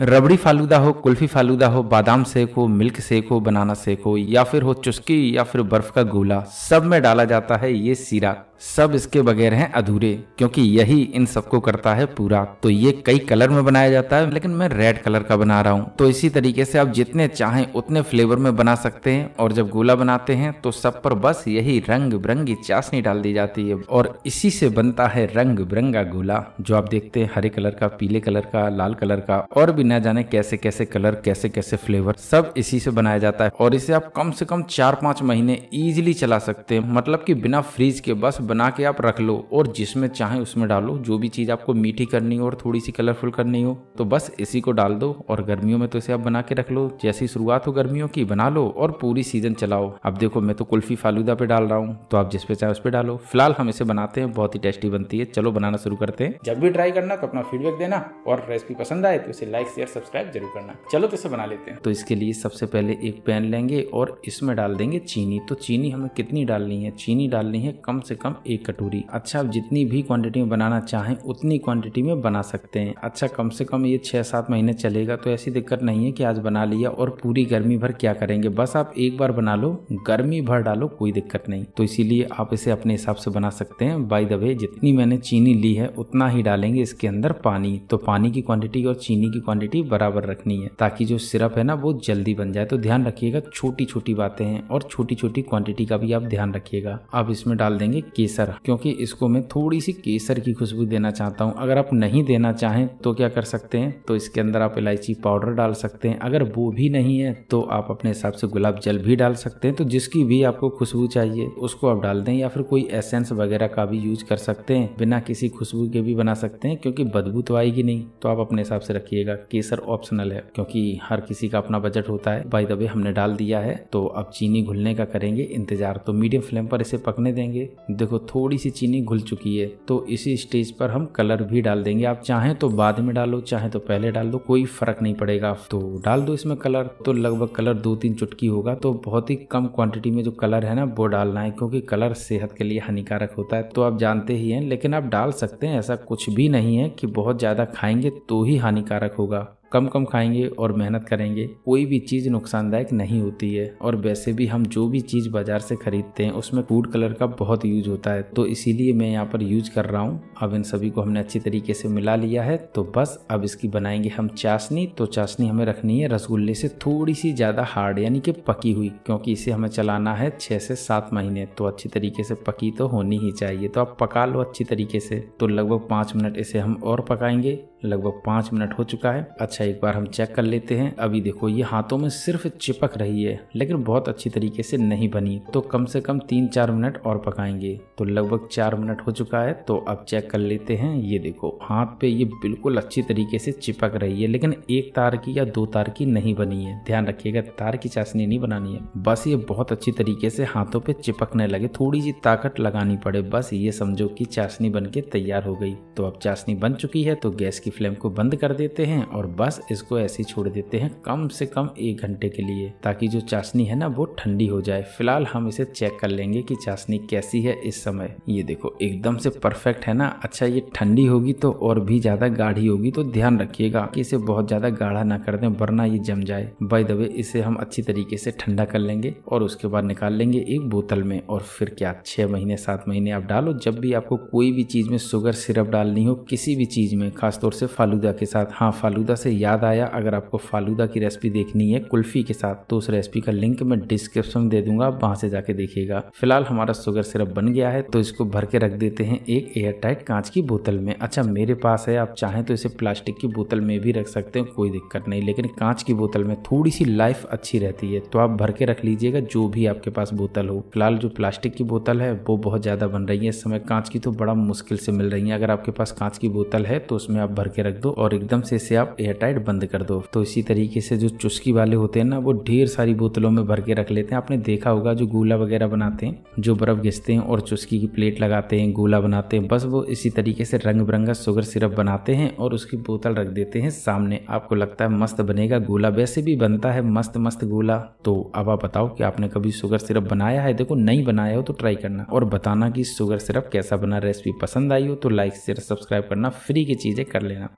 रबड़ी फालूदा हो कुल्फ़ी फालूदा हो बादाम सेक हो मिल्क सेक हो बनाना सेक हो या फिर हो चुस्की या फिर बर्फ़ का गोला सब में डाला जाता है ये सीरा सब इसके बगैर हैं अधूरे क्योंकि यही इन सबको करता है पूरा तो ये कई कलर में बनाया जाता है लेकिन मैं रेड कलर का बना रहा हूँ तो इसी तरीके से आप जितने चाहें उतने फ्लेवर में बना सकते हैं और जब गोला बनाते हैं तो सब पर बस यही रंग बिरंगी चाशनी डाल दी जाती है और इसी से बनता है रंग बिरंगा गोला जो आप देखते हैं हरे कलर का पीले कलर का लाल कलर का और भी न जाने कैसे कैसे कलर कैसे कैसे फ्लेवर सब इसी से बनाया जाता है और इसे आप कम से कम चार पांच महीने इजिली चला सकते हैं मतलब की बिना फ्रीज के बस बना के आप रख लो और जिसमें चाहे उसमें डालो जो भी चीज़ आपको मीठी करनी हो और थोड़ी सी कलरफुल करनी हो तो बस इसी को डाल दो और गर्मियों में तो इसे आप बना के रख लो जैसी शुरुआत हो गर्मियों की बना लो और पूरी सीजन चलाओ अब देखो मैं तो कुल्फी फालूदा पे डाल रहा हूँ तो आप जिसपे चाहे उस पर डालो फिलहाल हम इसे बनाते हैं बहुत ही टेस्टी बनती है चलो बनाना शुरू करते हैं जब भी ट्राई करना तो अपना फीडबैक देना और रेसिपी पसंद आए तो इसे लाइक शेयर सब्सक्राइब जरूर करना चलो तो इसे बना लेते हैं तो इसके लिए सबसे पहले एक पैन लेंगे और इसमें डाल देंगे चीनी तो चीनी हमें कितनी डालनी है चीनी डालनी है कम से कम ग्राम एक कटोरी अच्छा आप जितनी भी क्वांटिटी में बनाना चाहें उतनी क्वांटिटी में बना सकते हैं अच्छा कम से कम ये छः सात महीने चलेगा तो ऐसी दिक्कत नहीं है कि आज बना लिया और पूरी गर्मी भर क्या करेंगे बस आप एक बार बना लो गर्मी भर डालो कोई दिक्कत नहीं तो इसीलिए आप इसे अपने हिसाब से बना सकते हैं बाई द वे जितनी मैंने चीनी ली है उतना ही डालेंगे इसके अंदर पानी तो पानी की क्वांटिटी और चीनी की क्वांटिटी बराबर रखनी है ताकि जो सिरप है ना वो जल्दी बन जाए तो ध्यान रखिएगा छोटी छोटी बातें हैं और छोटी छोटी क्वांटिटी का भी आप ध्यान रखिएगा आप इसमें डाल देंगे केसर क्योंकि इसको मैं थोड़ी सी केसर की खुशबू देना चाहता हूँ अगर आप नहीं देना चाहें तो क्या कर सकते हैं तो इसके अंदर आप इलायची पाउडर डाल सकते हैं अगर वो भी नहीं है तो आप अपने हिसाब से गुलाब जल भी डाल सकते हैं तो जिसकी भी आपको खुशबू चाहिए उसको आप डाल दें या फिर कोई एसेंस वगैरह का भी यूज कर सकते हैं बिना किसी खुशबू के भी बना सकते हैं क्योंकि बदबू तो आएगी नहीं तो आप अपने हिसाब से रखिएगा केसर ऑप्शनल है क्योंकि हर किसी का अपना बजट होता है बाई दबे हमने डाल दिया है तो अब चीनी घुलने का करेंगे इंतजार तो मीडियम फ्लेम पर इसे पकने देंगे देखो देखो थोड़ी सी चीनी घुल चुकी है तो इसी स्टेज पर हम कलर भी डाल देंगे आप चाहें तो बाद में डालो चाहे तो पहले डाल दो कोई फर्क नहीं पड़ेगा तो डाल दो इसमें कलर तो लगभग कलर दो तीन चुटकी होगा तो बहुत ही कम क्वांटिटी में जो कलर है ना वो डालना है क्योंकि कलर सेहत के लिए हानिकारक होता है तो आप जानते ही हैं लेकिन आप डाल सकते हैं ऐसा कुछ भी नहीं है कि बहुत ज़्यादा खाएंगे तो ही हानिकारक होगा कम कम खाएंगे और मेहनत करेंगे कोई भी चीज़ नुकसानदायक नहीं होती है और वैसे भी हम जो भी चीज़ बाजार से खरीदते हैं उसमें फूड कलर का बहुत यूज होता है तो इसीलिए मैं यहाँ पर यूज कर रहा हूँ अब इन सभी को हमने अच्छी तरीके से मिला लिया है तो बस अब इसकी बनाएंगे हम चाशनी तो चाशनी हमें रखनी है रसगुल्ले से थोड़ी सी ज़्यादा हार्ड यानी कि पकी हुई क्योंकि इसे हमें चलाना है छः से सात महीने तो अच्छी तरीके से पकी तो होनी ही चाहिए तो आप पका लो अच्छी तरीके से तो लगभग पाँच मिनट इसे हम और पकाएंगे लगभग पाँच मिनट हो चुका है अच्छा अच्छा एक बार हम चेक कर लेते हैं अभी देखो ये हाथों में सिर्फ चिपक रही है लेकिन बहुत अच्छी तरीके से नहीं बनी तो कम से कम तीन चार मिनट और पकाएंगे तो लगभग चार मिनट हो चुका है तो अब चेक कर लेते हैं ये देखो हाथ पे ये बिल्कुल अच्छी तरीके से चिपक रही है लेकिन एक तार की या दो तार की नहीं बनी है ध्यान रखिएगा तार की चाशनी नहीं बनानी है बस ये बहुत अच्छी तरीके से हाथों पे चिपकने लगे थोड़ी सी ताकत लगानी पड़े बस ये समझो कि चाशनी बन के तैयार हो गई तो अब चाशनी बन चुकी है तो गैस की फ्लेम को बंद कर देते हैं और बस बस इसको ऐसे ही छोड़ देते हैं कम से कम एक घंटे के लिए ताकि जो चाशनी है ना वो ठंडी हो जाए फिलहाल हम इसे चेक कर लेंगे कि चाशनी कैसी है इस समय ये देखो एकदम से परफेक्ट है ना अच्छा ये ठंडी होगी तो और भी ज्यादा गाढ़ी होगी तो ध्यान रखिएगा कि इसे बहुत ज्यादा गाढ़ा ना कर दें वरना ये जम जाए बाई दबे इसे हम अच्छी तरीके से ठंडा कर लेंगे और उसके बाद निकाल लेंगे एक बोतल में और फिर क्या छह महीने सात महीने आप डालो जब भी आपको कोई भी चीज़ में शुगर सिरप डालनी हो किसी भी चीज़ में खासतौर से फालूदा के साथ हाँ फालूदा से याद आया अगर आपको फालूदा की रेसिपी देखनी है कुल्फ़ी के साथ तो उस रेसिपी का लिंक मैं डिस्क्रिप्शन में दे दूंगा आप वहां से जाके देखिएगा फिलहाल हमारा शुगर सिरप बन गया है तो इसको भर के रख देते हैं एक एयर टाइट कांच की बोतल में अच्छा मेरे पास है आप चाहें तो इसे प्लास्टिक की बोतल में भी रख सकते हैं कोई दिक्कत नहीं लेकिन कांच की बोतल में थोड़ी सी लाइफ अच्छी रहती है तो आप भर के रख लीजिएगा जो भी आपके पास बोतल हो फिलहाल जो प्लास्टिक की बोतल है वो बहुत ज़्यादा बन रही है इस समय कांच की तो बड़ा मुश्किल से मिल रही है अगर आपके पास कांच की बोतल है तो उसमें आप भर के रख दो और एकदम से इसे आप एयर पेप्टाइड बंद कर दो तो इसी तरीके से जो चुस्की वाले होते हैं ना वो ढेर सारी बोतलों में भर के रख लेते हैं आपने देखा होगा जो गोला वगैरह बनाते हैं जो बर्फ घिसते हैं और चुस्की की प्लेट लगाते हैं गोला बनाते हैं बस वो इसी तरीके से रंग बिरंगा शुगर सिरप बनाते हैं और उसकी बोतल रख देते हैं सामने आपको लगता है मस्त बनेगा गोला वैसे भी बनता है मस्त मस्त गोला तो अब आप बताओ कि आपने कभी शुगर सिरप बनाया है देखो नहीं बनाया हो तो ट्राई करना और बताना कि शुगर सिरप कैसा बना रेसिपी पसंद आई हो तो लाइक शेयर सब्सक्राइब करना फ्री की चीज़ें कर लेना